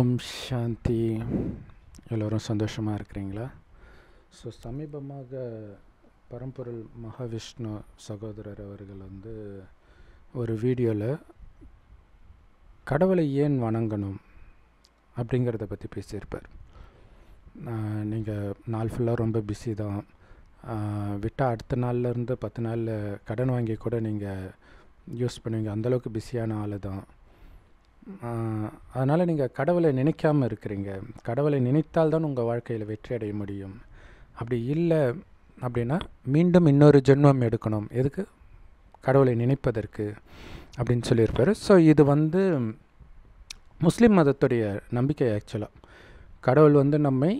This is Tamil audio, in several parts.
ஓம் சாந்தி எல்லோரும் சந்தோஷமாக இருக்கிறீங்களா ஸோ சமீபமாக பரம்பொருள் மகாவிஷ்ணு சகோதரர் அவர்கள் வந்து ஒரு வீடியோவில் கடவுளை ஏன் வணங்கணும் அப்படிங்கிறத பற்றி பேசியிருப்பார் நீங்கள் நாள் ஃபுல்லாக ரொம்ப பிஸி தான் விட்டால் அடுத்த நாள்லேருந்து பத்து நாளில் கடன் வாங்கி கூட நீங்கள் யூஸ் பண்ணுவீங்க அந்தளவுக்கு பிஸியான ஆள் தான் அதனால் நீங்கள் கடவுளை நினைக்காமல் இருக்கிறீங்க கடவுளை நினைத்தால் தான் உங்கள் வாழ்க்கையில் வெற்றி அடைய முடியும் அப்படி இல்லை அப்படின்னா மீண்டும் இன்னொரு ஜென்மம் எடுக்கணும் எதுக்கு கடவுளை நினைப்பதற்கு அப்படின்னு சொல்லியிருப்பார் ஸோ இது வந்து முஸ்லீம் மதத்துடைய நம்பிக்கை ஆக்சுவலாக கடவுள் வந்து நம்மை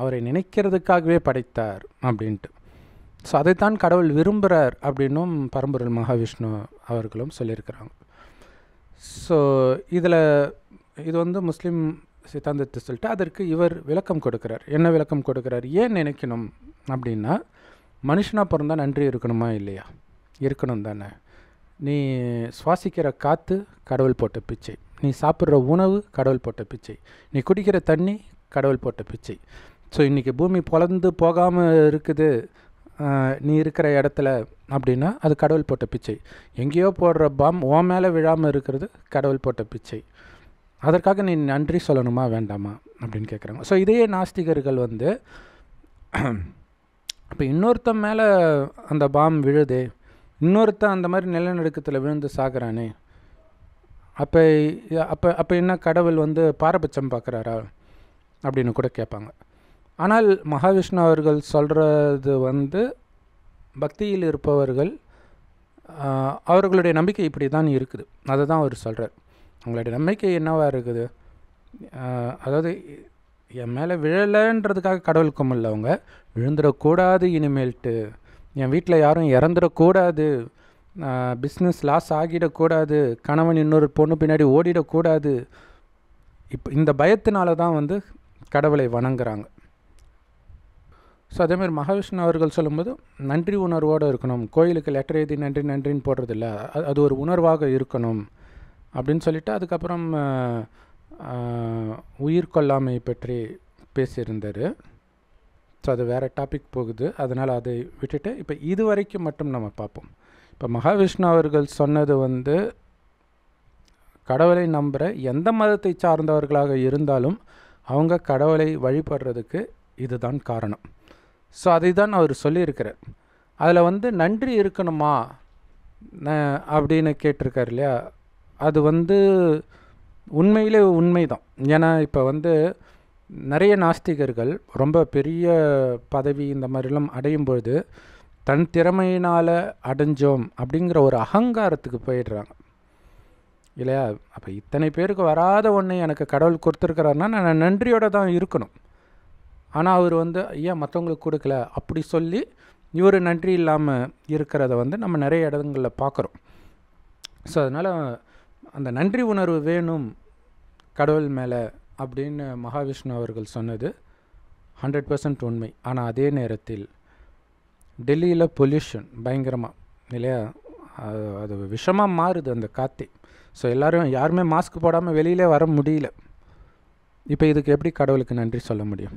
அவரை நினைக்கிறதுக்காகவே படைத்தார் அப்படின்ட்டு ஸோ அதைத்தான் கடவுள் விரும்புகிறார் அப்படின்னும் பரம்பொருள் மகாவிஷ்ணு அவர்களும் சொல்லியிருக்கிறாங்க ஸோ இதில் இது வந்து முஸ்லீம் சித்தாந்தத்தை சொல்லிட்டு அதற்கு இவர் விளக்கம் கொடுக்குறார் என்ன விளக்கம் கொடுக்குறார் ஏன் நினைக்கணும் அப்படின்னா மனுஷனாக பிறந்தால் நன்றி இருக்கணுமா இல்லையா இருக்கணும் தானே நீ சுவாசிக்கிற காற்று கடவுள் போட்ட பிச்சை நீ சாப்பிட்ற உணவு கடவுள் போட்ட பிச்சை நீ குடிக்கிற தண்ணி கடவுள் போட்ட பிச்சை ஸோ இன்றைக்கி பூமி பொழந்து போகாமல் இருக்குது நீ இருக்கிற இடத்துல அப்படின்னா அது கடவுள் போட்ட பிச்சை எங்கேயோ போடுற பாம் ஓ மேலே விழாமல் இருக்கிறது கடவுள் போட்ட பிச்சை அதற்காக நீ நன்றி சொல்லணுமா வேண்டாமா அப்படின்னு கேட்குறாங்க ஸோ இதையே நாஸ்திகர்கள் வந்து இப்போ இன்னொருத்தன் மேலே அந்த பாம் விழுதே இன்னொருத்தன் அந்த மாதிரி நிலநடுக்கத்தில் விழுந்து சாகிறானே அப்போ அப்போ அப்போ என்ன கடவுள் வந்து பாரபட்சம் பார்க்குறாரா அப்படின்னு கூட கேட்பாங்க ஆனால் மகாவிஷ்ணு அவர்கள் சொல்கிறது வந்து பக்தியில் இருப்பவர்கள் அவர்களுடைய நம்பிக்கை இப்படி தான் இருக்குது அதை தான் அவர் சொல்கிறார் அவங்களுடைய நம்பிக்கை என்னவாக இருக்குது அதாவது என் மேலே விழலைன்றதுக்காக கடவுள் கும்பல அவங்க விழுந்துடக்கூடாது இனிமேல்ட்டு என் வீட்டில் யாரும் இறந்துடக்கூடாது பிஸ்னஸ் லாஸ் ஆகிடக்கூடாது கணவன் இன்னொரு பொண்ணு பின்னாடி ஓடிடக்கூடாது இப்போ இந்த பயத்தினால தான் வந்து கடவுளை வணங்குறாங்க ஸோ அதேமாதிரி மகாவிஷ்ணு அவர்கள் சொல்லும்போது நன்றி உணர்வோடு இருக்கணும் கோயிலுக்கு லெட்டர் எழுதி நன்றி நன்றின்னு போடுறதில்ல அது அது ஒரு உணர்வாக இருக்கணும் அப்படின்னு சொல்லிவிட்டு அதுக்கப்புறம் உயிர் கொல்லாமை பற்றி பேசியிருந்தார் ஸோ அது வேறு டாபிக் போகுது அதனால் அதை விட்டுட்டு இப்போ இது வரைக்கும் மட்டும் நம்ம பார்ப்போம் இப்போ மகாவிஷ்ணு அவர்கள் சொன்னது வந்து கடவுளை நம்புகிற எந்த மதத்தை சார்ந்தவர்களாக இருந்தாலும் அவங்க கடவுளை வழிபடுறதுக்கு இதுதான் காரணம் ஸோ அதை தான் அவர் சொல்லியிருக்கிறார் அதில் வந்து நன்றி இருக்கணுமா அப்படின்னு கேட்டிருக்கார் இல்லையா அது வந்து உண்மையிலே உண்மை தான் ஏன்னா இப்போ வந்து நிறைய நாஸ்திகர்கள் ரொம்ப பெரிய பதவி இந்த மாதிரிலாம் அடையும் பொழுது தன் திறமையினால் அடைஞ்சோம் அப்படிங்கிற ஒரு அகங்காரத்துக்கு போயிடுறாங்க இல்லையா அப்போ இத்தனை பேருக்கு வராத ஒன்று எனக்கு கடவுள் கொடுத்துருக்குறாருன்னா நான் நன்றியோடு தான் இருக்கணும் ஆனால் அவர் வந்து ஐயா மற்றவங்களுக்கு கொடுக்கல அப்படி சொல்லி இவர் நன்றி இல்லாமல் இருக்கிறத வந்து நம்ம நிறைய இடங்களில் பார்க்குறோம் ஸோ அதனால் அந்த நன்றி உணர்வு வேணும் கடவுள் மேலே அப்படின்னு மகாவிஷ்ணு அவர்கள் சொன்னது ஹண்ட்ரட் பர்சன்ட் உண்மை ஆனால் அதே நேரத்தில் டெல்லியில் பொல்யூஷன் பயங்கரமாக இல்லையா அது அது விஷமாக மாறுது அந்த காற்றே ஸோ எல்லோரும் யாருமே மாஸ்க் போடாமல் வெளியிலே வர முடியல இப்போ இதுக்கு எப்படி கடவுளுக்கு நன்றி சொல்ல முடியும்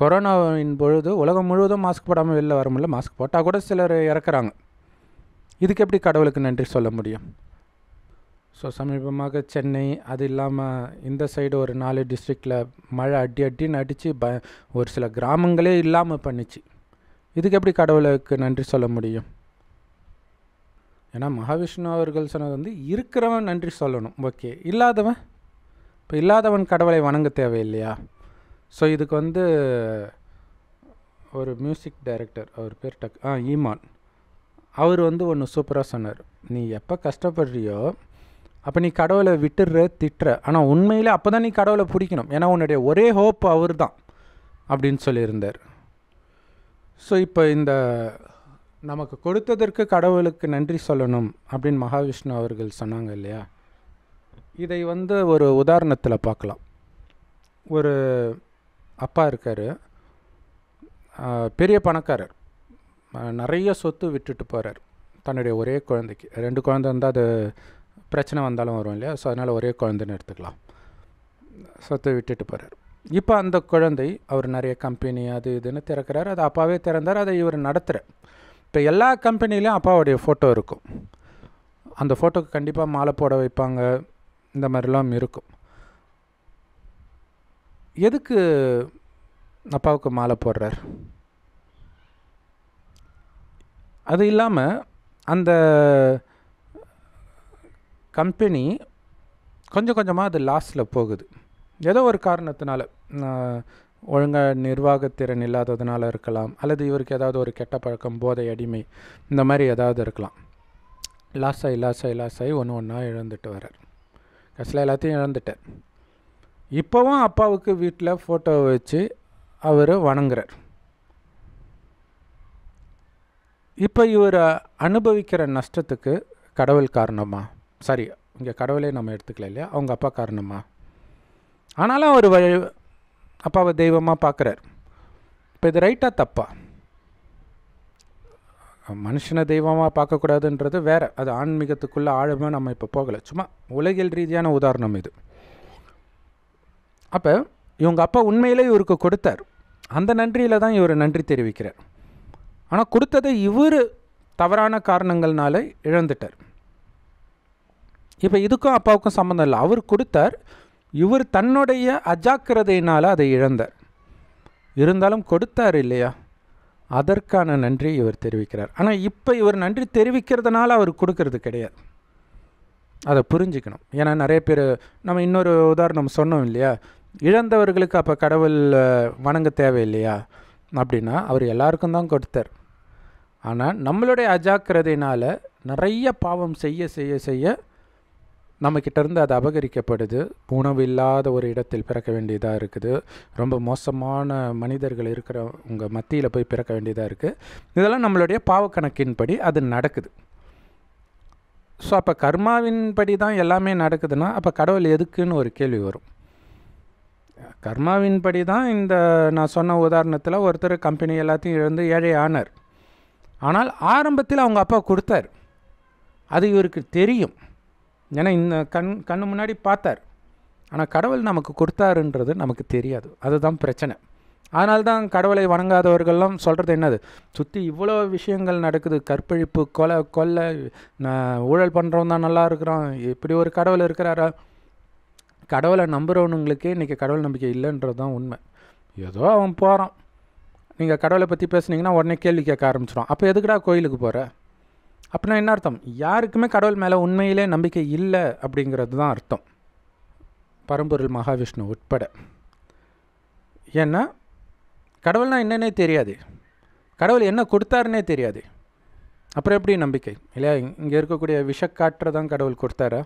கொரோனாவின் பொழுது உலகம் முழுவதும் மாஸ்க் போடாமல் வெளில வர முடியல மாஸ்க் போட்டால் கூட சிலர் இறக்குறாங்க இதுக்கு எப்படி கடவுளுக்கு நன்றி சொல்ல முடியும் ஸோ சமீபமாக சென்னை அது இல்லாமல் இந்த சைடு ஒரு நாலு டிஸ்ட்ரிக்டில் மழை அடி அடின்னு அடித்து ப ஒரு சில கிராமங்களே இல்லாமல் பண்ணிச்சு இதுக்கு எப்படி கடவுளுக்கு நன்றி சொல்ல முடியும் ஏன்னா மகாவிஷ்ணு அவர்கள் சொன்னது வந்து இருக்கிறவன் நன்றி சொல்லணும் ஓகே இல்லாதவன் இப்போ இல்லாதவன் கடவுளை வணங்க தேவையில்லையா ஸோ இதுக்கு வந்து ஒரு மியூசிக் டைரக்டர் அவர் பேர் டக் ஆ ஈமான் அவர் வந்து ஒன்று சூப்பராக சொன்னார் நீ எப்போ கஷ்டப்படுறியோ அப்போ நீ கடவுளை விட்டுடுற திட்டுற ஆனால் உண்மையில் அப்போ தான் நீ கடவுளை பிடிக்கணும் ஏன்னா உன்னுடைய ஒரே ஹோப் அவர் தான் அப்படின்னு சொல்லியிருந்தார் ஸோ இப்போ இந்த நமக்கு கொடுத்ததற்கு கடவுளுக்கு நன்றி சொல்லணும் அப்படின்னு மகாவிஷ்ணு அவர்கள் சொன்னாங்க இல்லையா இதை வந்து ஒரு உதாரணத்தில் பார்க்கலாம் ஒரு அப்பா இருக்கார் பெரிய பணக்காரர் நிறைய சொத்து விட்டுட்டு போகிறார் தன்னுடைய ஒரே குழந்தைக்கு ரெண்டு குழந்தை இருந்தால் அது பிரச்சனை வந்தாலும் வரும் இல்லையா ஸோ அதனால் ஒரே குழந்தைன்னு எடுத்துக்கலாம் சொத்து விட்டுட்டு போகிறார் இப்போ அந்த குழந்தை அவர் நிறைய கம்பெனி அது இதுன்னு திறக்கிறார் அது அப்பாவே திறந்தார் அதை இவர் நடத்துகிற இப்போ எல்லா கம்பெனிலையும் அப்பாவுடைய ஃபோட்டோ இருக்கும் அந்த ஃபோட்டோக்கு கண்டிப்பாக மாலை போட வைப்பாங்க இந்த மாதிரிலாம் இருக்கும் எதுக்கு அப்பாவுக்கு மாலை போடுறார் அது இல்லாமல் அந்த கம்பெனி கொஞ்சம் கொஞ்சமாக அது லாஸில் போகுது ஏதோ ஒரு காரணத்தினால ஒழுங்காக நிர்வாகத்திறன் இல்லாததுனால இருக்கலாம் அல்லது இவருக்கு ஏதாவது ஒரு கெட்ட பழக்கம் போதை அடிமை இந்த மாதிரி ஏதாவது இருக்கலாம் லாஸ் ஆகி லாஸ் ஆகி லாஸ் ஆகி ஒன்று ஒன்றா இழந்துட்டு வர்றார் கடைசியில் எல்லாத்தையும் இழந்துட்டேன் இப்போவும் அப்பாவுக்கு வீட்டில் ஃபோட்டோவை வச்சு அவர் வணங்குறார் இப்போ இவர் அனுபவிக்கிற நஷ்டத்துக்கு கடவுள் காரணமா சரி இங்கே கடவுளே நம்ம எடுத்துக்கல இல்லையா அவங்க அப்பா காரணமா ஆனாலும் அவர் வழி அப்பாவை தெய்வமாக பார்க்குறார் இப்போ இது ரைட்டாக தப்பா மனுஷனை தெய்வமாக பார்க்கக்கூடாதுன்றது வேறு அது ஆன்மீகத்துக்குள்ளே ஆழமாக நம்ம இப்போ போகலை சும்மா உலகில் ரீதியான உதாரணம் இது அப்போ இவங்க அப்பா உண்மையிலே இவருக்கு கொடுத்தார் அந்த நன்றியில் தான் இவர் நன்றி தெரிவிக்கிறார் ஆனால் கொடுத்ததை இவர் தவறான காரணங்கள்னால இழந்துட்டார் இப்போ இதுக்கும் அப்பாவுக்கும் சம்மந்தம் இல்லை அவர் கொடுத்தார் இவர் தன்னுடைய அஜாக்கிரதையினால் அதை இழந்தார் இருந்தாலும் கொடுத்தார் இல்லையா அதற்கான நன்றி இவர் தெரிவிக்கிறார் ஆனால் இப்போ இவர் நன்றி தெரிவிக்கிறதுனால அவர் கொடுக்கறது கிடையாது அதை புரிஞ்சுக்கணும் ஏன்னா நிறைய பேர் நம்ம இன்னொரு உதாரணம் சொன்னோம் இல்லையா இழந்தவர்களுக்கு அப்போ கடவுள் வணங்க தேவையில்லையா அப்படின்னா அவர் எல்லாருக்கும் தான் கொடுத்தார் ஆனால் நம்மளுடைய அஜாக்கிரதையினால் நிறைய பாவம் செய்ய செய்ய செய்ய நம்மக்கிட்டேருந்து அது அபகரிக்கப்படுது உணவு இல்லாத ஒரு இடத்தில் பிறக்க வேண்டியதாக இருக்குது ரொம்ப மோசமான மனிதர்கள் இருக்கிறவங்க மத்தியில் போய் பிறக்க வேண்டியதாக இருக்குது இதெல்லாம் நம்மளுடைய பாவக்கணக்கின்படி அது நடக்குது ஸோ அப்போ கர்மாவின் படி தான் எல்லாமே நடக்குதுன்னா அப்போ கடவுள் எதுக்குன்னு ஒரு கேள்வி வரும் கர்மாவின் படி தான் இந்த நான் சொன்ன உதாரணத்தில் ஒருத்தர் கம்பெனி எல்லாத்தையும் இழந்து ஏழை ஆனார் ஆனால் ஆரம்பத்தில் அவங்க அப்பா கொடுத்தார் அது இவருக்கு தெரியும் ஏன்னா இந்த கண் கண்ணு முன்னாடி பார்த்தார் ஆனால் கடவுள் நமக்கு கொடுத்தாருன்றது நமக்கு தெரியாது அதுதான் பிரச்சனை அதனால்தான் கடவுளை வணங்காதவர்கள்லாம் சொல்கிறது என்னது சுற்றி இவ்வளோ விஷயங்கள் நடக்குது கற்பழிப்பு கொலை கொல்லை ஊழல் பண்ணுறவன் தான் நல்லா இருக்கிறான் இப்படி ஒரு கடவுள் இருக்கிறாரா கடவுளை நம்புகிறவனுங்களுக்கே இன்றைக்கி கடவுள் நம்பிக்கை இல்லைன்றது தான் உண்மை ஏதோ அவன் போகிறான் நீங்கள் கடவுளை பற்றி பேசுனீங்கன்னா உடனே கேள்வி கேட்க ஆரம்பிச்சிடும் அப்போ எதுக்குடா கோயிலுக்கு போகிற அப்படின்னா என்ன அர்த்தம் யாருக்குமே கடவுள் மேலே உண்மையிலே நம்பிக்கை இல்லை அப்படிங்கிறது தான் அர்த்தம் பரம்பொருள் மகாவிஷ்ணு உட்பட ஏன்னா கடவுள்னா என்னன்னே தெரியாது கடவுள் என்ன கொடுத்தாருன்னே தெரியாது அப்புறம் எப்படி நம்பிக்கை இல்லையா இங்கே இருக்கக்கூடிய விஷக்காற்றை தான் கடவுள் கொடுத்தாரா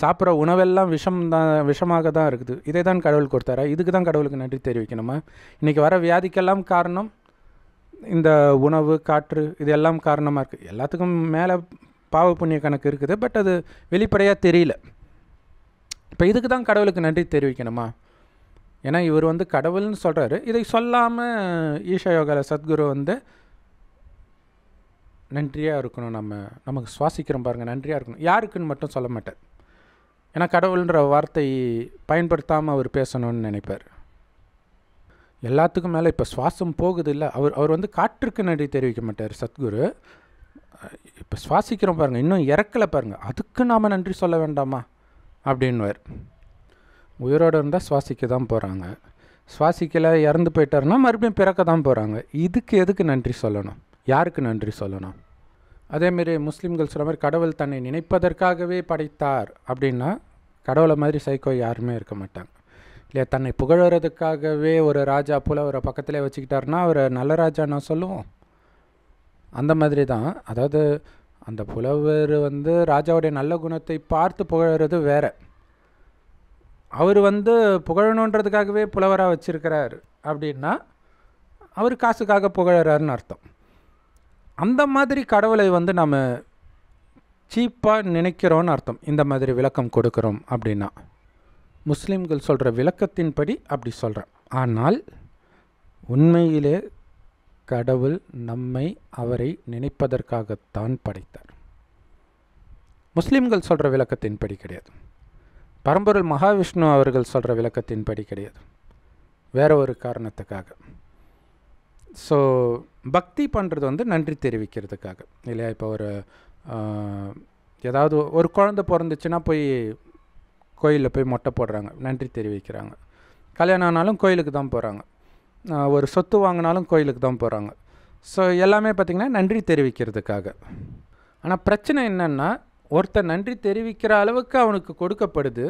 சாப்பிட்ற உணவெல்லாம் விஷம் தான் விஷமாக தான் இருக்குது இதை தான் கடவுள் கொடுத்தாரா இதுக்கு தான் கடவுளுக்கு நன்றி தெரிவிக்கணுமா இன்றைக்கி வர வியாதிக்கெல்லாம் காரணம் இந்த உணவு காற்று இதெல்லாம் காரணமாக இருக்குது எல்லாத்துக்கும் மேலே பாவ புண்ணிய கணக்கு இருக்குது பட் அது வெளிப்படையாக தெரியல இப்போ இதுக்கு தான் கடவுளுக்கு நன்றி தெரிவிக்கணுமா ஏன்னா இவர் வந்து கடவுள்னு சொல்கிறாரு இதை சொல்லாமல் ஈஷா யோகாவில் சத்குரு வந்து நன்றியாக இருக்கணும் நம்ம நமக்கு சுவாசிக்கிறோம் பாருங்கள் நன்றியாக இருக்கணும் யாருக்குன்னு மட்டும் சொல்ல மாட்டேன் ஏன்னா கடவுள்ன்ற வார்த்தை பயன்படுத்தாமல் அவர் பேசணும்னு நினைப்பார் எல்லாத்துக்கும் மேலே இப்போ சுவாசம் போகுது இல்லை அவர் அவர் வந்து காற்றுக்கு நன்றி தெரிவிக்க மாட்டார் சத்குரு இப்போ சுவாசிக்கிறோம் பாருங்கள் இன்னும் இறக்கலை பாருங்கள் அதுக்கு நாம் நன்றி சொல்ல வேண்டாமா அப்படின்வார் உயிரோடு இருந்தால் சுவாசிக்க தான் போகிறாங்க சுவாசிக்கலை இறந்து போயிட்டாருன்னா மறுபடியும் பிறக்க தான் போகிறாங்க இதுக்கு எதுக்கு நன்றி சொல்லணும் யாருக்கு நன்றி சொல்லணும் அதேமாரி முஸ்லீம்கள் சொல்கிற மாதிரி கடவுள் தன்னை நினைப்பதற்காகவே படைத்தார் அப்படின்னா கடவுளை மாதிரி சைக்கோ யாருமே இருக்க மாட்டாங்க இல்லையா தன்னை புகழறதுக்காகவே ஒரு ராஜா போல் அவரை பக்கத்தில் வச்சுக்கிட்டாருன்னா அவர் நல்ல ராஜா நான் சொல்லுவோம் அந்த மாதிரி தான் அதாவது அந்த புலவர் வந்து ராஜாவுடைய நல்ல குணத்தை பார்த்து புகழறது வேற அவர் வந்து புகழணுன்றதுக்காகவே புலவராக வச்சுருக்கிறார் அப்படின்னா அவர் காசுக்காக புகழறாருன்னு அர்த்தம் அந்த மாதிரி கடவுளை வந்து நம்ம சீப்பாக நினைக்கிறோன்னு அர்த்தம் இந்த மாதிரி விளக்கம் கொடுக்குறோம் அப்படின்னா முஸ்லீம்கள் சொல்கிற விளக்கத்தின்படி அப்படி சொல்கிறேன் ஆனால் உண்மையிலே கடவுள் நம்மை அவரை நினைப்பதற்காகத்தான் படைத்தார் முஸ்லீம்கள் சொல்கிற விளக்கத்தின்படி கிடையாது பரம்பொருள் மகாவிஷ்ணு அவர்கள் சொல்கிற விளக்கத்தின்படி கிடையாது வேற ஒரு காரணத்துக்காக ஸோ பக்தி பண்ணுறது வந்து நன்றி தெரிவிக்கிறதுக்காக இல்லையா இப்போ ஒரு ஏதாவது ஒரு குழந்த பிறந்துச்சுன்னா போய் கோயிலில் போய் மொட்டை போடுறாங்க நன்றி தெரிவிக்கிறாங்க கல்யாணம் ஆனாலும் கோயிலுக்கு தான் போகிறாங்க ஒரு சொத்து வாங்கினாலும் கோயிலுக்கு தான் போகிறாங்க ஸோ எல்லாமே பார்த்திங்கன்னா நன்றி தெரிவிக்கிறதுக்காக ஆனால் பிரச்சனை என்னென்னா ஒருத்தன் நன்றி தெரிவிக்கிற அளவுக்கு அவனுக்கு கொடுக்கப்படுது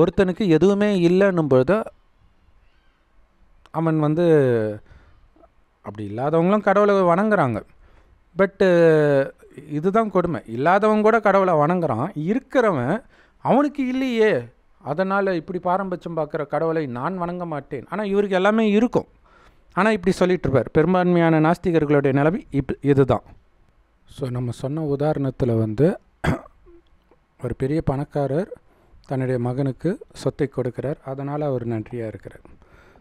ஒருத்தனுக்கு எதுவுமே இல்லைன்னும் பொழுது அவன் வந்து அப்படி இல்லாதவங்களும் கடவுளை வணங்குறாங்க பட்டு இதுதான் கொடுமை இல்லாதவங்க கூட கடவுளை வணங்குறான் இருக்கிறவன் அவனுக்கு இல்லையே அதனால் இப்படி பாரம்பரியம் பார்க்குற கடவுளை நான் வணங்க மாட்டேன் ஆனால் இவருக்கு எல்லாமே இருக்கும் ஆனால் இப்படி சொல்லிகிட்ருப்பார் பெரும்பான்மையான நாஸ்திகர்களுடைய நிலவி இப் இதுதான் ஸோ நம்ம சொன்ன உதாரணத்தில் வந்து ஒரு பெரிய பணக்காரர் தன்னுடைய மகனுக்கு சொத்தை கொடுக்கிறார் அதனால் அவர் நன்றியாக இருக்கிறார்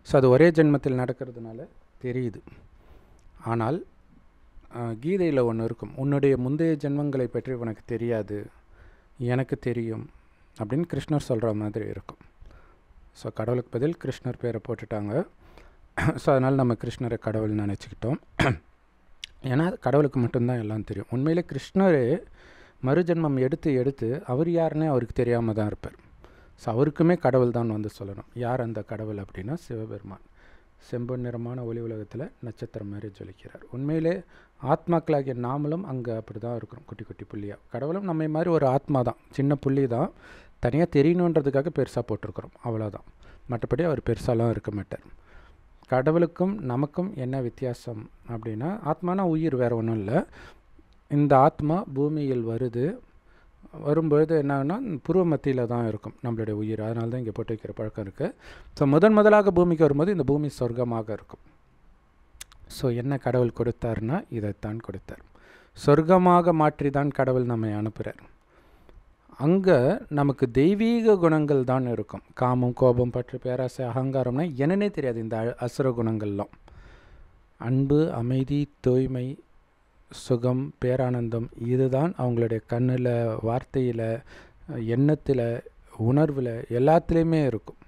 ஸோ அது ஒரே ஜென்மத்தில் நடக்கிறதுனால தெரியுது ஆனால் கீதையில் ஒன்று இருக்கும் உன்னுடைய முந்தைய ஜென்மங்களை பற்றி உனக்கு தெரியாது எனக்கு தெரியும் அப்படின்னு கிருஷ்ணர் சொல்கிற மாதிரி இருக்கும் ஸோ கடவுளுக்கு பதில் கிருஷ்ணர் பேரை போட்டுட்டாங்க ஸோ அதனால் நம்ம கிருஷ்ணரை கடவுள்னு நினச்சிக்கிட்டோம் ஏன்னா கடவுளுக்கு மட்டும்தான் எல்லாம் தெரியும் உண்மையில் கிருஷ்ணரே மறுஜென்மம் எடுத்து எடுத்து அவர் யாருன்னே அவருக்கு தெரியாமல் தான் இருப்பார் ஸோ அவருக்குமே கடவுள் தான் வந்து சொல்லணும் யார் அந்த கடவுள் அப்படின்னா சிவபெருமான் செம்பன் நிறமான ஒளி உலகத்தில் நட்சத்திரம் மாதிரி ஜொலிக்கிறார் உண்மையிலே ஆத்மாக்களாகிய நாமளும் அங்கே அப்படி தான் இருக்கிறோம் குட்டி குட்டி புள்ளியாக கடவுளும் நம்மை மாதிரி ஒரு ஆத்மா தான் சின்ன புள்ளி தான் தனியாக தெரியணுன்றதுக்காக பெருசாக போட்டிருக்கிறோம் அவ்வளோதான் மற்றபடி அவர் பெருசாலாம் இருக்க மாட்டார் கடவுளுக்கும் நமக்கும் என்ன வித்தியாசம் அப்படின்னா ஆத்மானா உயிர் வேறு ஒன்றும் இல்லை இந்த ஆத்மா பூமியில் வருது வரும்பொழுது என்னன்னா புருவ மத்தியில் தான் இருக்கும் நம்மளுடைய உயிர் அதனால தான் இங்கே போட்டு வைக்கிற பழக்கம் இருக்குது ஸோ முதன் முதலாக பூமிக்கு வரும்போது இந்த பூமி சொர்க்கமாக இருக்கும் ஸோ என்ன கடவுள் கொடுத்தார்னா இதைத்தான் கொடுத்தார் சொர்க்கமாக மாற்றி தான் கடவுள் நம்மை அனுப்புகிறார் அங்கே நமக்கு தெய்வீக குணங்கள் தான் இருக்கும் காமம் கோபம் பற்று பேராசை அகங்காரம்னா என்னன்னே தெரியாது இந்த அசுர குணங்கள்லாம் அன்பு அமைதி தூய்மை சுகம் பேரானந்தம் இதுதான் அவங்களுடைய கண்ணில் வார்த்தையில் எண்ணத்தில் உணர்வில் எல்லாத்துலேயுமே இருக்கும்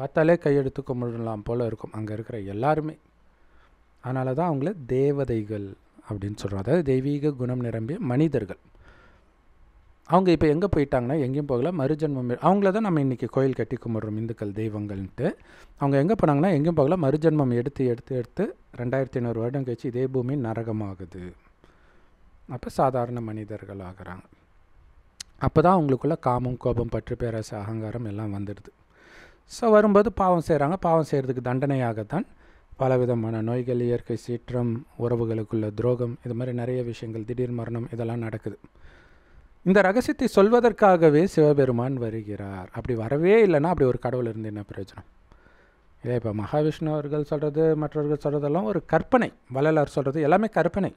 பார்த்தாலே கையெடுத்து கும்பிடலாம் போல் இருக்கும் அங்கே இருக்கிற எல்லாருமே அதனால தான் அவங்கள தேவதைகள் அப்படின்னு சொல்கிறோம் அதாவது தெய்வீக குணம் நிரம்பிய மனிதர்கள் அவங்க இப்போ எங்கே போயிட்டாங்கன்னா எங்கேயும் போகல மறுஜென்மம் அவங்கள தான் நம்ம இன்றைக்கி கோயில் கட்டி கும்பிட்றோம் இந்துக்கள் தெய்வங்கள்ன்ட்டு அவங்க எங்கே போனாங்கன்னா எங்கேயும் போகல மறுஜென்மம் எடுத்து எடுத்து எடுத்து ரெண்டாயிரத்தி ஐநூறு வருடம் கழிச்சு இதே பூமி நரகமாகுது அப்போ சாதாரண மனிதர்கள் ஆகிறாங்க அப்போ தான் அவங்களுக்குள்ள காமம் கோபம் பற்று பேராசு அகங்காரம் எல்லாம் வந்துடுது ஸோ வரும்போது பாவம் செய்கிறாங்க பாவம் செய்கிறதுக்கு தண்டனையாகத்தான் பலவிதமான நோய்கள் இயற்கை சீற்றம் உறவுகளுக்குள்ள துரோகம் இது மாதிரி நிறைய விஷயங்கள் திடீர் மரணம் இதெல்லாம் நடக்குது இந்த ரகசியத்தை சொல்வதற்காகவே சிவபெருமான் வருகிறார் அப்படி வரவே இல்லைன்னா அப்படி ஒரு கடவுள் இருந்து என்ன பிரயோஜனம் இதே இப்போ மகாவிஷ்ணு அவர்கள் சொல்கிறது மற்றவர்கள் சொல்கிறதெல்லாம் ஒரு கற்பனை வள்ளலார் சொல்கிறது எல்லாமே கற்பனை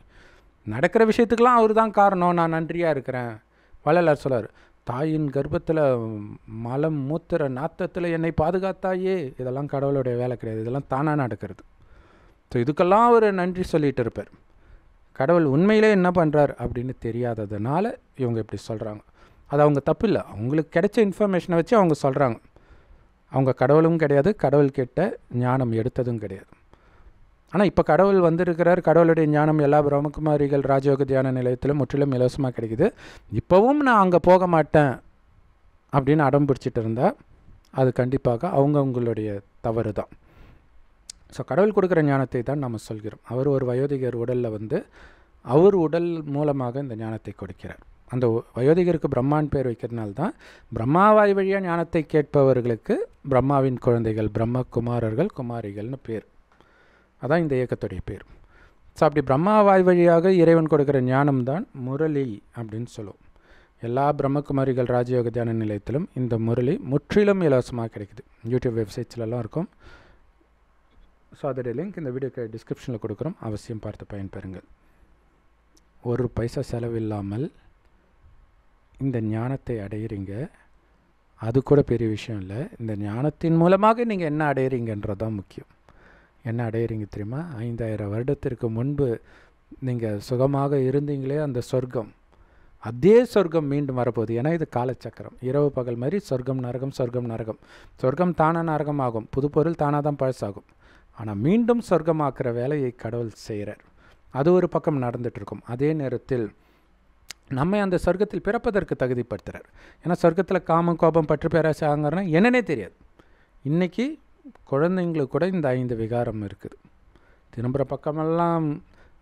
நடக்கிற விஷயத்துக்கெலாம் அவர் தான் காரணம் நான் நன்றியாக இருக்கிறேன் வள்ளலார் சொல்வார் தாயின் கர்ப்பத்தில் மலம் மூத்திர நாத்தத்தில் என்னை பாதுகாத்தாயே இதெல்லாம் கடவுளுடைய வேலை கிடையாது இதெல்லாம் தானாக நடக்கிறது ஸோ இதுக்கெல்லாம் அவர் நன்றி சொல்லிகிட்டு இருப்பார் கடவுள் உண்மையிலே என்ன பண்ணுறார் அப்படின்னு தெரியாததுனால இவங்க இப்படி சொல்கிறாங்க அது அவங்க தப்பு இல்லை அவங்களுக்கு கிடைச்ச இன்ஃபர்மேஷனை வச்சு அவங்க சொல்கிறாங்க அவங்க கடவுளும் கிடையாது கடவுள்கிட்ட ஞானம் எடுத்ததும் கிடையாது ஆனால் இப்போ கடவுள் வந்திருக்கிறார் கடவுளுடைய ஞானம் எல்லா பிரம்மகுமாரிகள் ராஜயோக தியான நிலையத்தில் முற்றிலும் இலவசமாக கிடைக்குது இப்போவும் நான் அங்கே போக மாட்டேன் அப்படின்னு அடம் பிடிச்சிட்டு இருந்தால் அது கண்டிப்பாக அவங்கவுங்களுடைய தவறு தான் ஸோ கடவுள் கொடுக்குற ஞானத்தை தான் நம்ம சொல்கிறோம் அவர் ஒரு வயோதிகர் உடலில் வந்து அவர் உடல் மூலமாக இந்த ஞானத்தை கொடுக்கிறார் அந்த வயோதிகருக்கு பிரம்மான் பேர் வைக்கிறதுனால தான் பிரம்மாவாய் வழியாக ஞானத்தை கேட்பவர்களுக்கு பிரம்மாவின் குழந்தைகள் பிரம்ம குமாரர்கள் குமாரிகள்னு பேர் அதான் இந்த இயக்கத்துடைய பேர் ஸோ அப்படி பிரம்மாவாய் வழியாக இறைவன் கொடுக்குற ஞானம் தான் முரளி அப்படின்னு சொல்லுவோம் எல்லா பிரம்மகுமாரிகள் ராஜயோக தியான நிலையத்திலும் இந்த முரளி முற்றிலும் இலவசமாக கிடைக்குது யூடியூப் வெப்சைட்ஸ்லலாம் இருக்கும் ஸோ அதோடைய லிங்க் இந்த வீடியோக்கு டிஸ்கிரிப்ஷனில் கொடுக்குறோம் அவசியம் பார்த்து பயன்பெறுங்கள் ஒரு பைசா செலவில்லாமல் இந்த ஞானத்தை அடையிறீங்க அது கூட பெரிய விஷயம் இல்லை இந்த ஞானத்தின் மூலமாக நீங்கள் என்ன அடையிறீங்கன்றது தான் முக்கியம் என்ன அடையிறீங்க தெரியுமா ஐந்தாயிரம் வருடத்திற்கு முன்பு நீங்கள் சுகமாக இருந்தீங்களே அந்த சொர்க்கம் அதே சொர்க்கம் மீண்டும் வரப்போகுது ஏன்னா இது காலச்சக்கரம் இரவு பகல் மாதிரி சொர்க்கம் நரகம் சொர்க்கம் நரகம் சொர்க்கம் தானாக நரகம் ஆகும் தானாக தான் பழசாகும் ஆனால் மீண்டும் சொர்க்கமாக்குற வேலையை கடவுள் செய்கிறார் அது ஒரு பக்கம் நடந்துகிட்ருக்கும் அதே நேரத்தில் நம்மை அந்த சொர்க்கத்தில் பிறப்பதற்கு தகுதிப்படுத்துகிறார் ஏன்னா சொர்க்கத்தில் காமம் கோபம் பற்று பேராசி ஆங்கிறனா என்னன்னே தெரியாது இன்றைக்கி குழந்தைங்களுக்கு கூட இந்த ஐந்து விகாரம் இருக்குது திரும்புகிற பக்கமெல்லாம்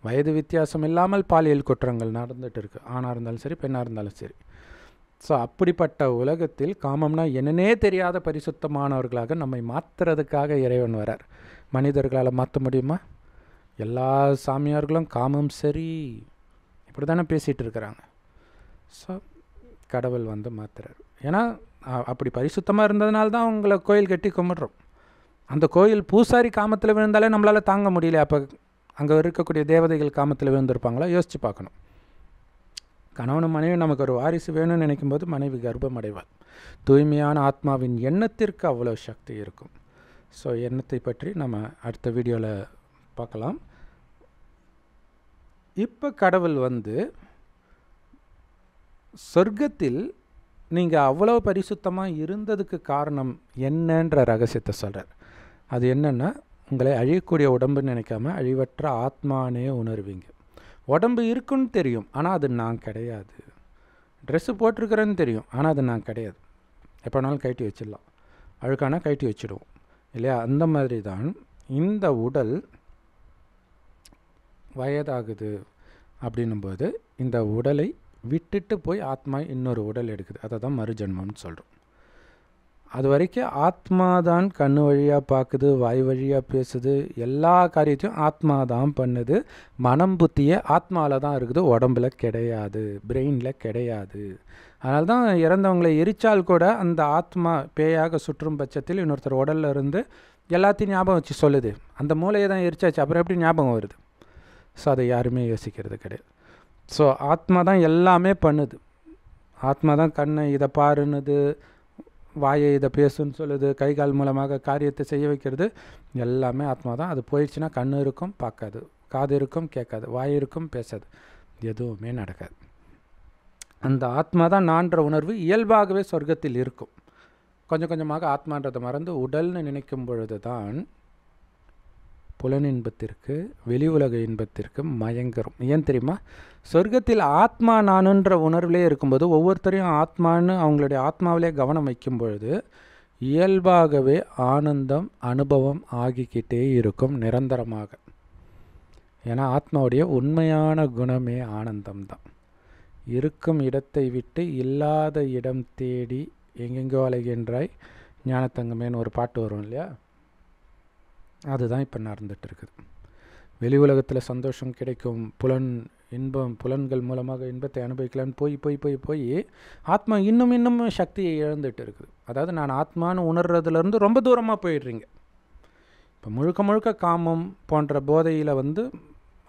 வயது வித்தியாசம் இல்லாமல் பாலியல் குற்றங்கள் நடந்துகிட்டு இருக்குது ஆணாக இருந்தாலும் சரி பெண்ணாக இருந்தாலும் சரி ஸோ அப்படிப்பட்ட உலகத்தில் காமம்னா என்னன்னே தெரியாத பரிசுத்தமானவர்களாக நம்மை மாற்றுறதுக்காக இறைவன் வரார் மனிதர்களால் மாற்ற முடியுமா எல்லா சாமியார்களும் காமம் சரி இப்படி தானே பேசிகிட்டு இருக்கிறாங்க ஸோ கடவுள் வந்து மாற்றுறார் ஏன்னா அப்படி பரிசுத்தமாக இருந்ததுனால தான் கோயில் கட்டி கும்பிட்றோம் அந்த கோயில் பூசாரி காமத்தில் விழுந்தாலே நம்மளால் தாங்க முடியல அப்போ அங்கே இருக்கக்கூடிய தேவதைகள் காமத்தில் விழுந்திருப்பாங்களோ யோசித்து பார்க்கணும் கணவனும் மனைவி நமக்கு ஒரு வாரிசு வேணும்னு நினைக்கும்போது மனைவி கர்ப்பம் அடைவாள் தூய்மையான ஆத்மாவின் எண்ணத்திற்கு அவ்வளோ சக்தி இருக்கும் ஸோ எண்ணத்தை பற்றி நம்ம அடுத்த வீடியோவில் பார்க்கலாம் இப்போ கடவுள் வந்து சொர்க்கத்தில் நீங்கள் அவ்வளோ பரிசுத்தமாக இருந்ததுக்கு காரணம் என்னன்ற ரகசியத்தை சொல்கிறார் அது என்னென்னா உங்களை அழியக்கூடிய உடம்புன்னு நினைக்காம அழிவற்ற ஆத்மானே உணர்வீங்க உடம்பு இருக்குன்னு தெரியும் ஆனால் அது நான் கிடையாது ட்ரெஸ்ஸு போட்டிருக்கிறேன்னு தெரியும் ஆனால் அது நான் கிடையாது எப்போனாலும் கைட்டி வச்சிடலாம் அழுக்கானால் கைட்டி வச்சிடுவோம் இல்லையா அந்த மாதிரி தான் இந்த உடல் வயதாகுது அப்படின்னும்போது இந்த உடலை விட்டுட்டு போய் ஆத்மா இன்னொரு உடல் எடுக்குது அதை தான் மறுஜென்மம்னு சொல்கிறோம் அது வரைக்கும் ஆத்மா தான் கண் வழியாக பார்க்குது வாய் வழியாக பேசுது எல்லா காரியத்தையும் ஆத்மா தான் பண்ணுது மனம் புத்தியே ஆத்மாவில் தான் இருக்குது உடம்பில் கிடையாது பிரெயினில் கிடையாது அதனால தான் இறந்தவங்களை எரிச்சால் கூட அந்த ஆத்மா பேயாக சுற்றும் பட்சத்தில் இன்னொருத்தர் உடலில் இருந்து எல்லாத்தையும் ஞாபகம் வச்சு சொல்லுது அந்த மூளையை தான் எரிச்சாச்சு அப்புறம் எப்படி ஞாபகம் வருது ஸோ அதை யாருமே யோசிக்கிறது கிடையாது ஸோ ஆத்மா தான் எல்லாமே பண்ணுது ஆத்மா தான் கண்ணை இதை பாருன்னுது வாயை இதை பேசுன்னு சொல்லுது கை கால் மூலமாக காரியத்தை செய்ய வைக்கிறது எல்லாமே ஆத்மா தான் அது போயிடுச்சுன்னா கண் இருக்கும் பார்க்காது காது இருக்கும் கேட்காது வாய் இருக்கும் பேசாது எதுவுமே நடக்காது அந்த ஆத்மா தான் நான்ற உணர்வு இயல்பாகவே சொர்க்கத்தில் இருக்கும் கொஞ்சம் கொஞ்சமாக ஆத்மான்றதை மறந்து உடல்னு நினைக்கும் பொழுது தான் புலனின்பத்திற்கு வெளி உலக இன்பத்திற்கு மயங்கரும் ஏன் தெரியுமா சொர்க்கத்தில் ஆத்மா நானுன்ற உணர்விலே இருக்கும்போது ஒவ்வொருத்தரையும் ஆத்மான்னு அவங்களுடைய ஆத்மாவிலே கவனம் வைக்கும் பொழுது இயல்பாகவே ஆனந்தம் அனுபவம் ஆகிக்கிட்டே இருக்கும் நிரந்தரமாக ஏன்னா ஆத்மாவுடைய உண்மையான குணமே ஆனந்தம் தான் இருக்கும் இடத்தை விட்டு இல்லாத இடம் தேடி எங்கெங்கோ அலைகின்றாய் ஞானத்தங்கமேன்னு ஒரு பாட்டு வரும் இல்லையா அதுதான் இப்போ நடந்துகிட்ருக்குது வெளி உலகத்தில் சந்தோஷம் கிடைக்கும் புலன் இன்பம் புலன்கள் மூலமாக இன்பத்தை அனுபவிக்கலான்னு போய் போய் போய் போய் ஆத்மா இன்னும் இன்னும் சக்தியை இழந்துட்டு இருக்குது அதாவது நான் ஆத்மான்னு உணர்றதுலேருந்து ரொம்ப தூரமாக போயிடுறீங்க இப்போ முழுக்க முழுக்க காமம் போன்ற போதையில் வந்து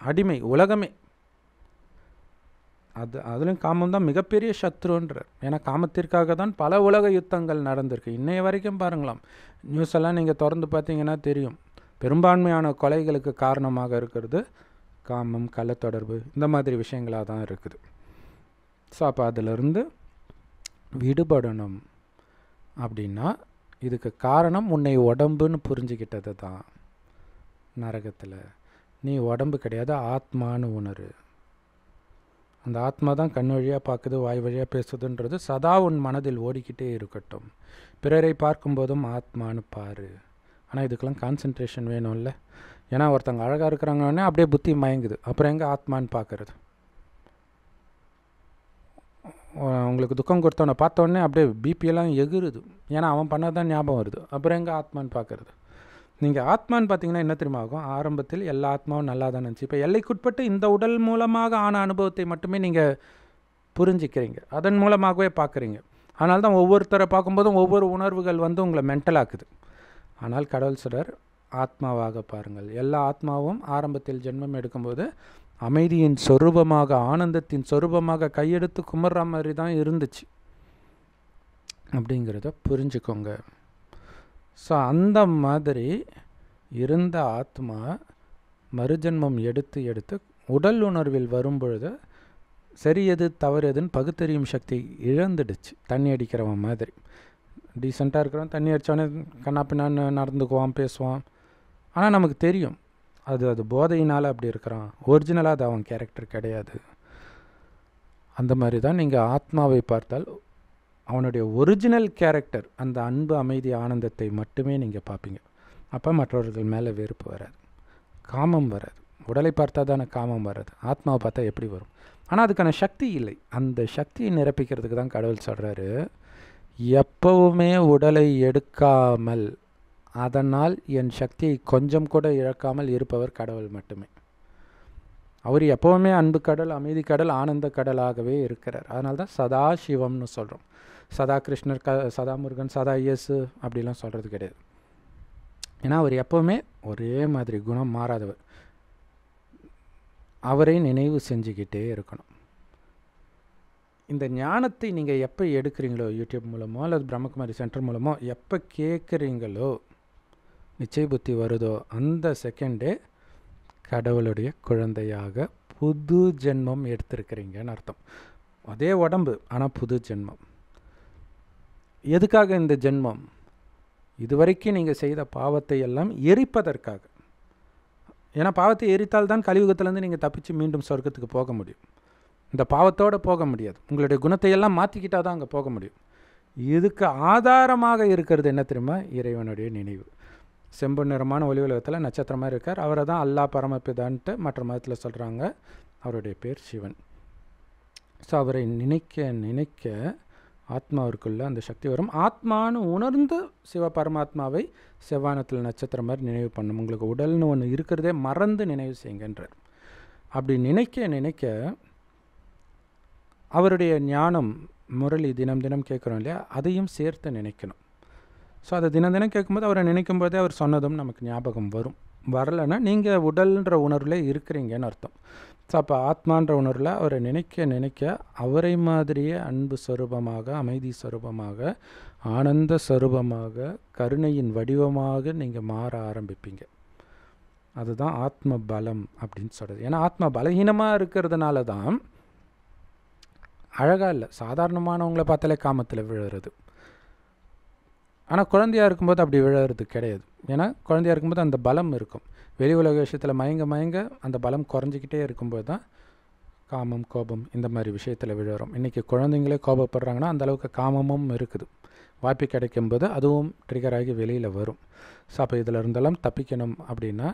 அடிமை உலகமே அது அதுலேயும் காமம் தான் மிகப்பெரிய சத்ருன்றார் ஏன்னா காமத்திற்காக தான் பல உலக யுத்தங்கள் நடந்திருக்கு இன்னைய வரைக்கும் பாருங்களாம் நியூஸ் எல்லாம் நீங்கள் திறந்து பார்த்தீங்கன்னா தெரியும் பெரும்பான்மையான கொலைகளுக்கு காரணமாக இருக்கிறது காமம் கலை தொடர்பு இந்த மாதிரி விஷயங்களாக தான் இருக்குது ஸோ அப்போ அதிலிருந்து விடுபடணும் அப்படின்னா இதுக்கு காரணம் உன்னை உடம்புன்னு புரிஞ்சுக்கிட்டது தான் நரகத்தில் நீ உடம்பு கிடையாது ஆத்மானு உணரு அந்த ஆத்மா தான் கண் வழியாக பார்க்குது வாய் வழியாக பேசுதுன்றது சதா உன் மனதில் ஓடிக்கிட்டே இருக்கட்டும் பிறரை பார்க்கும்போதும் ஆத்மானு பாரு ஆனால் இதுக்கெல்லாம் கான்சன்ட்ரேஷன் வேணும்ல ஏன்னா ஒருத்தங்க அழகாக இருக்கிறாங்கன்னே அப்படியே புத்தி மயங்குது அப்புறம் எங்கே ஆத்மான்னு பார்க்குறது உங்களுக்கு துக்கம் கொடுத்தவனை பார்த்தோடனே அப்படியே பிபியெல்லாம் எகுருது ஏன்னா அவன் தான் ஞாபகம் வருது அப்புறம் எங்கே ஆத்மான்னு பார்க்குறது நீங்கள் ஆத்மான்னு பார்த்தீங்கன்னா என்ன தெரியுமா ஆகும் ஆரம்பத்தில் எல்லா ஆத்மாவும் நல்லா தான் இருந்துச்சு இப்போ எல்லைக்குட்பட்டு இந்த உடல் மூலமாக ஆன அனுபவத்தை மட்டுமே நீங்கள் புரிஞ்சிக்கிறீங்க அதன் மூலமாகவே பார்க்குறீங்க ஆனால் தான் ஒவ்வொருத்தரை பார்க்கும்போதும் ஒவ்வொரு உணர்வுகள் வந்து உங்களை மென்டலாக்குது ஆனால் கடவுள் சுடர் ஆத்மாவாக பாருங்கள் எல்லா ஆத்மாவும் ஆரம்பத்தில் ஜென்மம் எடுக்கும்போது அமைதியின் சொரூபமாக ஆனந்தத்தின் சொரூபமாக கையெடுத்து குமர்ற மாதிரி தான் இருந்துச்சு அப்படிங்கிறத புரிஞ்சுக்கோங்க ஸோ அந்த மாதிரி இருந்த ஆத்மா மறுஜன்மம் எடுத்து எடுத்து உடல் உணர்வில் வரும்பொழுது சரி எது தவறு எதுன்னு பகுத்தறியும் சக்தி இழந்துடுச்சு தண்ணி அடிக்கிறவன் மாதிரி டீசெண்டாக இருக்கிறவன் தண்ணி அடித்தோடனே கண்ணா பின்னான்னு நடந்துக்குவான் பேசுவான் ஆனால் நமக்கு தெரியும் அது அது போதையினால் அப்படி இருக்கிறான் ஒரிஜினலாக அது அவன் கேரக்டர் கிடையாது அந்த மாதிரி தான் நீங்கள் ஆத்மாவை பார்த்தால் அவனுடைய ஒரிஜினல் கேரக்டர் அந்த அன்பு அமைதி ஆனந்தத்தை மட்டுமே நீங்கள் பார்ப்பீங்க அப்போ மற்றவர்கள் மேலே வெறுப்பு வராது காமம் வராது உடலை பார்த்தா தானே காமம் வராது ஆத்மாவை பார்த்தா எப்படி வரும் ஆனால் அதுக்கான சக்தி இல்லை அந்த சக்தியை நிரப்பிக்கிறதுக்கு தான் கடவுள் சொல்கிறாரு எப்பவுமே உடலை எடுக்காமல் அதனால் என் சக்தியை கொஞ்சம் கூட இழக்காமல் இருப்பவர் கடவுள் மட்டுமே அவர் எப்போவுமே அன்பு கடல் அமைதி கடல் ஆனந்த கடலாகவே இருக்கிறார் அதனால்தான் தான் சதாசிவம்னு சொல்கிறோம் சதா கிருஷ்ணர் க சதா முருகன் சதா ஐஎஸ் அப்படிலாம் சொல்கிறது கிடையாது ஏன்னா அவர் எப்போவுமே ஒரே மாதிரி குணம் மாறாதவர் அவரை நினைவு செஞ்சுக்கிட்டே இருக்கணும் இந்த ஞானத்தை நீங்கள் எப்போ எடுக்கிறீங்களோ யூடியூப் மூலமோ அல்லது பிரம்மகுமாரி சென்டர் மூலமோ எப்போ கேட்குறீங்களோ நிச்சய புத்தி வருதோ அந்த செகண்டே கடவுளுடைய குழந்தையாக புது ஜென்மம் எடுத்திருக்கிறீங்கன்னு அர்த்தம் அதே உடம்பு ஆனால் புது ஜென்மம் எதுக்காக இந்த ஜென்மம் இதுவரைக்கும் நீங்கள் செய்த பாவத்தை எல்லாம் எரிப்பதற்காக ஏன்னா பாவத்தை எரித்தால் தான் கலியுகத்திலேருந்து நீங்கள் தப்பித்து மீண்டும் சொர்க்கத்துக்கு போக முடியும் இந்த பாவத்தோடு போக முடியாது உங்களுடைய குணத்தை எல்லாம் மாற்றிக்கிட்டால் தான் அங்கே போக முடியும் இதுக்கு ஆதாரமாக இருக்கிறது என்ன தெரியுமா இறைவனுடைய நினைவு செம்பு நிறமான ஒளி உலகத்தில் நட்சத்திரமாக இருக்கார் அவரை தான் அல்லா பரமப்பிதான்ட்டு மற்ற மதத்தில் சொல்கிறாங்க அவருடைய பேர் சிவன் ஸோ அவரை நினைக்க நினைக்க ஆத்மாவிற்குள்ளே அந்த சக்தி வரும் ஆத்மானு உணர்ந்து சிவ பரமாத்மாவை செவ்வானத்தில் நட்சத்திரம் மாதிரி நினைவு பண்ணும் உங்களுக்கு உடல்னு ஒன்று இருக்கிறதே மறந்து நினைவு செய்யுங்கன்றார் அப்படி நினைக்க நினைக்க அவருடைய ஞானம் முரளி தினம் தினம் கேட்குறோம் இல்லையா அதையும் சேர்த்து நினைக்கணும் ஸோ அதை தினம் தினம் கேட்கும்போது அவரை நினைக்கும் போதே அவர் சொன்னதும் நமக்கு ஞாபகம் வரும் வரலைன்னா நீங்கள் உடல்ன்ற உணர்வில் இருக்கிறீங்கன்னு அர்த்தம் ஸோ அப்போ ஆத்மான்ற உணர்வில் அவரை நினைக்க நினைக்க அவரை மாதிரியே அன்பு ஸ்வரூபமாக அமைதி ஸ்வரூபமாக ஆனந்த ஸ்வரூபமாக கருணையின் வடிவமாக நீங்கள் மாற ஆரம்பிப்பீங்க அதுதான் ஆத்ம பலம் அப்படின்னு சொல்கிறது ஏன்னா ஆத்ம பலகீனமாக இருக்கிறதுனால தான் அழகாக இல்லை சாதாரணமானவங்களை பார்த்தாலே காமத்தில் விழுறது ஆனால் குழந்தையாக இருக்கும்போது அப்படி விழுறது கிடையாது ஏன்னா குழந்தையாக இருக்கும்போது அந்த பலம் இருக்கும் வெளி உலக விஷயத்தில் மயங்க மயங்க அந்த பலம் குறைஞ்சிக்கிட்டே இருக்கும்போது தான் காமம் கோபம் இந்த மாதிரி விஷயத்தில் விழுறோம் இன்றைக்கி குழந்தைங்களே கோபப்படுறாங்கன்னா அந்தளவுக்கு காமமும் இருக்குது வாய்ப்பு கிடைக்கும்போது அதுவும் ட்ரிகர் ஆகி வெளியில் வரும் ஸோ அப்போ இதில் இருந்தாலும் தப்பிக்கணும் அப்படின்னா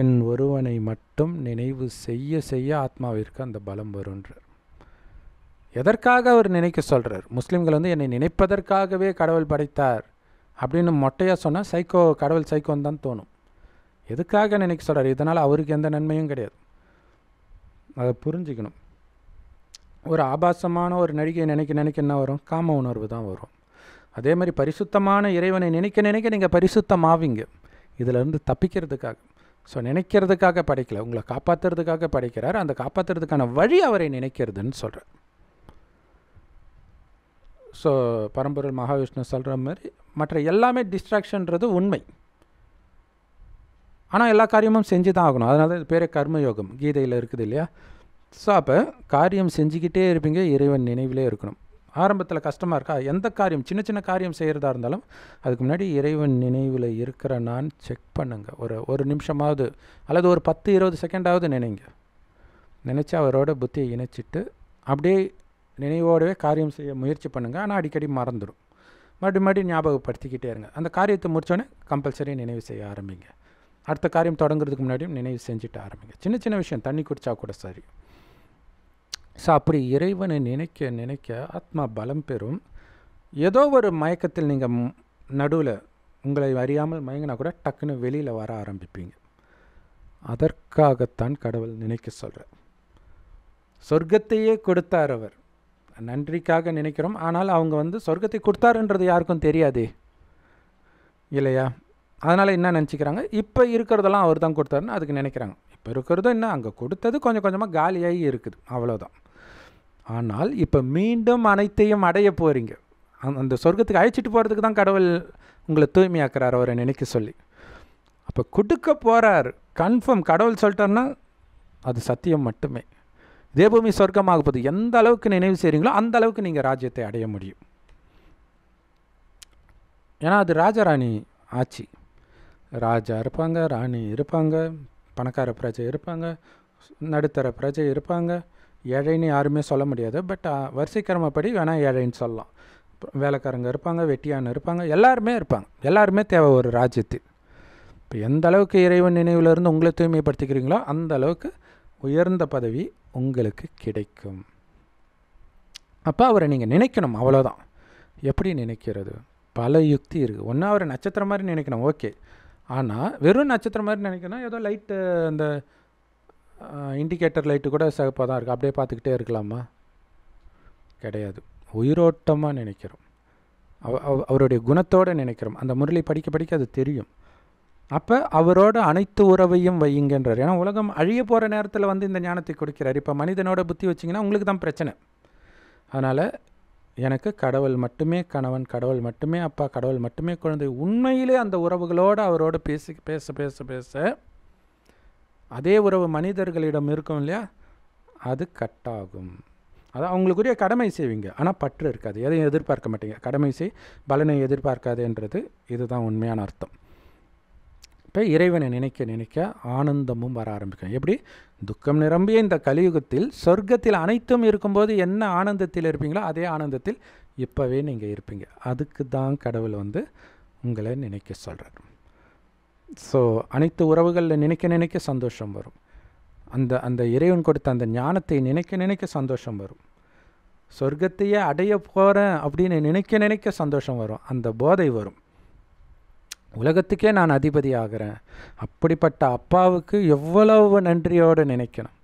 என் ஒருவனை மட்டும் நினைவு செய்ய செய்ய ஆத்மாவிற்கு அந்த பலம் வருன்றார் எதற்காக அவர் நினைக்க சொல்கிறார் முஸ்லீம்கள் வந்து என்னை நினைப்பதற்காகவே கடவுள் படைத்தார் அப்படின்னு மொட்டையாக சொன்னால் சைக்கோ கடவுள் சைக்கோன்னு தான் தோணும் எதுக்காக நினைக்க சொல்கிறார் இதனால் அவருக்கு எந்த நன்மையும் கிடையாது அதை புரிஞ்சுக்கணும் ஒரு ஆபாசமான ஒரு நடிகையை நினைக்க நினைக்க என்ன வரும் காம உணர்வு தான் வரும் அதே மாதிரி பரிசுத்தமான இறைவனை நினைக்க நினைக்க நீங்கள் பரிசுத்தமாவீங்க இதிலிருந்து தப்பிக்கிறதுக்காக ஸோ நினைக்கிறதுக்காக படைக்கல உங்களை காப்பாற்றுறதுக்காக படைக்கிறார் அந்த காப்பாற்றுறதுக்கான வழி அவரை நினைக்கிறதுன்னு சொல்கிறார் ஸோ பரம்பொருள் மகாவிஷ்ணு சொல்கிற மாதிரி மற்ற எல்லாமே டிஸ்ட்ராக்ஷன்றது உண்மை ஆனால் எல்லா காரியமும் செஞ்சு தான் ஆகணும் அதனால தான் பேரே கர்மயோகம் கீதையில் இருக்குது இல்லையா ஸோ அப்போ காரியம் செஞ்சுக்கிட்டே இருப்பீங்க இறைவன் நினைவிலே இருக்கணும் ஆரம்பத்தில் கஷ்டமாக இருக்கா எந்த காரியம் சின்ன சின்ன காரியம் செய்கிறதா இருந்தாலும் அதுக்கு முன்னாடி இறைவன் நினைவில் இருக்கிற நான் செக் பண்ணுங்கள் ஒரு ஒரு நிமிஷமாவது அல்லது ஒரு பத்து இருபது செகண்டாவது நினைங்க நினச்சி அவரோட புத்தியை இணைச்சிட்டு அப்படியே நினைவோடவே காரியம் செய்ய முயற்சி பண்ணுங்கள் ஆனால் அடிக்கடி மறந்துடும் மறுபடியும் மறுபடியும் ஞாபகப்படுத்திக்கிட்டே இருங்க அந்த காரியத்தை முடித்தோடனே கம்பல்சரி நினைவு செய்ய ஆரம்பிங்க அடுத்த காரியம் தொடங்குறதுக்கு முன்னாடியும் நினைவு செஞ்சுட்டு ஆரம்பிங்க சின்ன சின்ன விஷயம் தண்ணி குடித்தா கூட சரி ஸோ அப்படி இறைவனை நினைக்க நினைக்க ஆத்மா பலம் பெறும் ஏதோ ஒரு மயக்கத்தில் நீங்கள் நடுவில் உங்களை அறியாமல் மயங்கினா கூட டக்குன்னு வெளியில் வர ஆரம்பிப்பீங்க அதற்காகத்தான் கடவுள் நினைக்க சொல்கிற சொர்க்கத்தையே கொடுத்தார் அவர் நன்றிக்காக நினைக்கிறோம் ஆனால் அவங்க வந்து சொர்க்கத்தை கொடுத்தாருன்றது யாருக்கும் தெரியாதே இல்லையா அதனால் என்ன நினச்சிக்கிறாங்க இப்போ இருக்கிறதெல்லாம் அவர் தான் கொடுத்தாருன்னு அதுக்கு நினைக்கிறாங்க இப்போ இருக்கிறதும் என்ன அங்கே கொடுத்தது கொஞ்சம் கொஞ்சமாக காலியாகி இருக்குது அவ்வளோதான் ஆனால் இப்போ மீண்டும் அனைத்தையும் அடைய போகிறீங்க அந்த சொர்க்கத்துக்கு அழைச்சிட்டு போகிறதுக்கு தான் கடவுள் உங்களை தூய்மையாக்குறார் அவரை நினைக்க சொல்லி அப்போ கொடுக்க போகிறார் கன்ஃபார்ம் கடவுள் சொல்லிட்டார்னா அது சத்தியம் மட்டுமே தேவபூமி சொர்க்கமாக போகுது எந்த அளவுக்கு நினைவு செய்கிறீங்களோ அந்த அளவுக்கு நீங்கள் ராஜ்யத்தை அடைய முடியும் ஏன்னா அது ராஜராணி ஆட்சி ராஜா இருப்பாங்க ராணி இருப்பாங்க பணக்கார பிரஜை இருப்பாங்க நடுத்தர பிரஜை இருப்பாங்க ஏழைன்னு யாருமே சொல்ல முடியாது பட் வரிசைக்கிரமப்படி வேணால் ஏழைன்னு சொல்லலாம் வேலைக்காரங்க இருப்பாங்க வெட்டியான் இருப்பாங்க எல்லாருமே இருப்பாங்க எல்லாருமே தேவை ஒரு ராஜ்யத்தில் இப்போ எந்த அளவுக்கு இறைவன் இருந்து உங்களை தூய்மைப்படுத்திக்கிறீங்களோ அந்த அளவுக்கு உயர்ந்த பதவி உங்களுக்கு கிடைக்கும் அப்போ அவரை நீங்கள் நினைக்கணும் அவ்வளோதான் எப்படி நினைக்கிறது பல யுக்தி இருக்குது ஒன்றா அவரை நட்சத்திரம் மாதிரி நினைக்கணும் ஓகே ஆனால் வெறும் நட்சத்திரம் மாதிரி நினைக்கணும் ஏதோ லைட்டு அந்த இண்டிகேட்டர் லைட்டு கூட சிகப்பாக தான் இருக்குது அப்படியே பார்த்துக்கிட்டே இருக்கலாமா கிடையாது உயிரோட்டமாக நினைக்கிறோம் அவருடைய குணத்தோடு நினைக்கிறோம் அந்த முரளி படிக்க படிக்க அது தெரியும் அப்போ அவரோட அனைத்து உறவையும் வையுங்கன்றார் ஏன்னா உலகம் அழிய போகிற நேரத்தில் வந்து இந்த ஞானத்தை கொடுக்கிறார் இப்போ மனிதனோட புத்தி வச்சிங்கன்னா உங்களுக்கு தான் பிரச்சனை அதனால் எனக்கு கடவுள் மட்டுமே கணவன் கடவுள் மட்டுமே அப்பா கடவுள் மட்டுமே குழந்தை உண்மையிலே அந்த உறவுகளோடு அவரோடு பேசி பேச பேச பேச அதே உறவு மனிதர்களிடம் இருக்கும் இல்லையா அது கட்டாகும் அது அவங்களுக்குரிய கடமை செய்வீங்க ஆனால் பற்று இருக்காது எதையும் எதிர்பார்க்க மாட்டீங்க கடமை செய் பலனை எதிர்பார்க்காதுன்றது இதுதான் உண்மையான அர்த்தம் இப்போ இறைவனை நினைக்க நினைக்க ஆனந்தமும் வர ஆரம்பிக்கும் எப்படி துக்கம் நிரம்பிய இந்த கலியுகத்தில் சொர்க்கத்தில் அனைத்தும் இருக்கும்போது என்ன ஆனந்தத்தில் இருப்பீங்களோ அதே ஆனந்தத்தில் இப்போவே நீங்கள் இருப்பீங்க அதுக்கு தான் கடவுள் வந்து உங்களை நினைக்க சொல்கிறார் ஸோ அனைத்து உறவுகளில் நினைக்க நினைக்க சந்தோஷம் வரும் அந்த அந்த இறைவன் கொடுத்த அந்த ஞானத்தை நினைக்க நினைக்க சந்தோஷம் வரும் சொர்க்கத்தையே அடைய போகிறேன் அப்படின்னு நினைக்க நினைக்க சந்தோஷம் வரும் அந்த போதை வரும் உலகத்துக்கே நான் அதிபதி ஆகிறேன் அப்படிப்பட்ட அப்பாவுக்கு எவ்வளவு நன்றியோடு நினைக்கணும்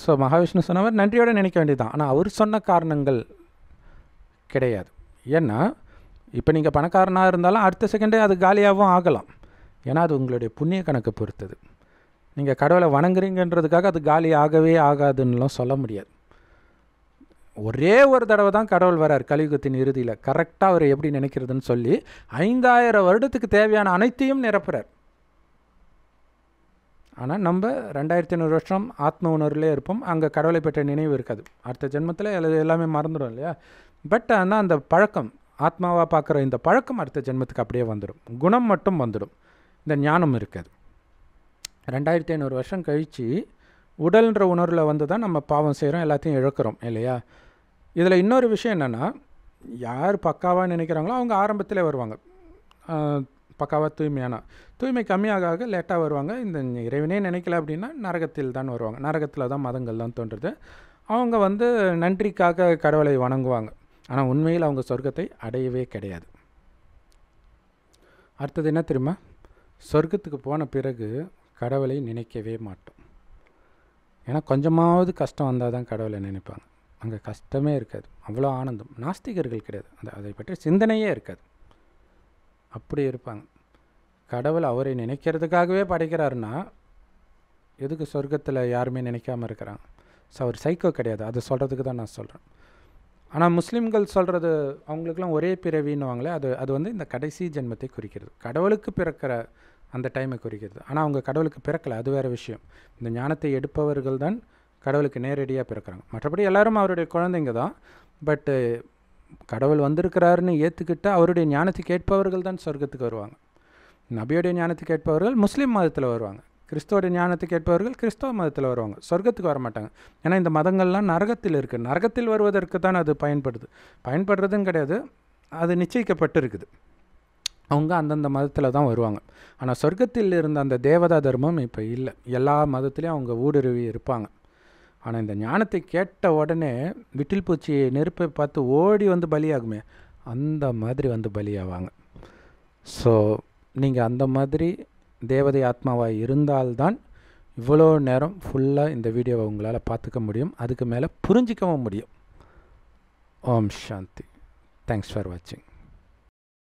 ஸோ மகாவிஷ்ணு சொன்னவர் நன்றியோடு நினைக்க வேண்டியதுதான் ஆனால் அவர் சொன்ன காரணங்கள் கிடையாது ஏன்னா இப்போ நீங்கள் பணக்காரனாக இருந்தாலும் அடுத்த செகண்டே அது காலியாகவும் ஆகலாம் ஏன்னா அது உங்களுடைய புண்ணிய கணக்கு பொறுத்தது நீங்கள் கடவுளை வணங்குறீங்கன்றதுக்காக அது காலி ஆகவே ஆகாதுன்னெலாம் சொல்ல முடியாது ஒரே ஒரு தடவை தான் கடவுள் வரார் கலியுகத்தின் இறுதியில் கரெக்டாக அவர் எப்படி நினைக்கிறதுன்னு சொல்லி ஐந்தாயிரம் வருடத்துக்கு தேவையான அனைத்தையும் நிரப்புறார் ஆனால் நம்ம ரெண்டாயிரத்தி ஐநூறு வருஷம் ஆத்ம உணர்வுலேயே இருப்போம் அங்கே கடவுளை பெற்ற நினைவு இருக்காது அடுத்த ஜென்மத்தில் எல்லாமே மறந்துடும் இல்லையா பட் ஆனால் அந்த பழக்கம் ஆத்மாவாக பார்க்குற இந்த பழக்கம் அடுத்த ஜென்மத்துக்கு அப்படியே வந்துடும் குணம் மட்டும் வந்துடும் இந்த ஞானம் இருக்காது ரெண்டாயிரத்தி ஐநூறு வருஷம் கழித்து உடல்ன்ற உணர்வில் வந்து தான் நம்ம பாவம் செய்கிறோம் எல்லாத்தையும் இழக்கிறோம் இல்லையா இதில் இன்னொரு விஷயம் என்னென்னா யார் பக்காவாக நினைக்கிறாங்களோ அவங்க ஆரம்பத்தில் வருவாங்க பக்காவாக தூய்மையான தூய்மை கம்மியாக ஆக லேட்டாக வருவாங்க இந்த இறைவனே நினைக்கல அப்படின்னா நரகத்தில் தான் வருவாங்க நரகத்தில் தான் மதங்கள் தான் தோன்றுறது அவங்க வந்து நன்றிக்காக கடவுளை வணங்குவாங்க ஆனால் உண்மையில் அவங்க சொர்க்கத்தை அடையவே கிடையாது அடுத்தது என்ன தெரியுமா சொர்க்கத்துக்கு போன பிறகு கடவுளை நினைக்கவே மாட்டோம் ஏன்னா கொஞ்சமாவது கஷ்டம் வந்தால் தான் கடவுளை நினைப்பாங்க அங்கே கஷ்டமே இருக்காது அவ்வளோ ஆனந்தம் நாஸ்திகர்கள் கிடையாது அந்த அதை பற்றி சிந்தனையே இருக்காது அப்படி இருப்பாங்க கடவுள் அவரை நினைக்கிறதுக்காகவே படைக்கிறாருன்னா எதுக்கு சொர்க்கத்தில் யாருமே நினைக்காமல் இருக்கிறாங்க ஸோ அவர் சைக்கோ கிடையாது அதை சொல்கிறதுக்கு தான் நான் சொல்கிறேன் ஆனால் முஸ்லீம்கள் சொல்கிறது அவங்களுக்குலாம் ஒரே பிறவின்னுவாங்களே அது அது வந்து இந்த கடைசி ஜென்மத்தை குறிக்கிறது கடவுளுக்கு பிறக்கிற அந்த டைமை குறிக்கிறது ஆனால் அவங்க கடவுளுக்கு பிறக்கலை அது வேறு விஷயம் இந்த ஞானத்தை எடுப்பவர்கள் தான் கடவுளுக்கு நேரடியாக பிறக்கிறாங்க மற்றபடி எல்லாரும் அவருடைய குழந்தைங்க தான் பட்டு கடவுள் வந்திருக்கிறாருன்னு ஏற்றுக்கிட்டு அவருடைய ஞானத்தை கேட்பவர்கள் தான் சொர்க்கத்துக்கு வருவாங்க நபியோடைய ஞானத்தை கேட்பவர்கள் முஸ்லீம் மதத்தில் வருவாங்க கிறிஸ்துவோடைய ஞானத்தை கேட்பவர்கள் கிறிஸ்தவ மதத்தில் வருவாங்க சொர்க்கத்துக்கு வர மாட்டாங்க ஏன்னா இந்த மதங்கள்லாம் நரகத்தில் இருக்குது நரகத்தில் வருவதற்கு தான் அது பயன்படுது பயன்படுறதுன்னு கிடையாது அது நிச்சயிக்கப்பட்டு இருக்குது அவங்க அந்தந்த மதத்தில் தான் வருவாங்க ஆனால் சொர்க்கத்தில் இருந்த அந்த தேவதா தர்மம் இப்போ இல்லை எல்லா மதத்துலேயும் அவங்க ஊடுருவி இருப்பாங்க ஆனால் இந்த ஞானத்தை கேட்ட உடனே விட்டில் பூச்சி நெருப்பை பார்த்து ஓடி வந்து பலியாகுமே அந்த மாதிரி வந்து பலியாவாங்க ஸோ நீங்கள் அந்த மாதிரி தேவதை ஆத்மாவாக இருந்தால்தான் இவ்வளோ நேரம் ஃபுல்லாக இந்த வீடியோவை உங்களால் பார்த்துக்க முடியும் அதுக்கு மேலே புரிஞ்சிக்கவும் முடியும் ஓம் சாந்தி தேங்க்ஸ் ஃபார் வாட்சிங்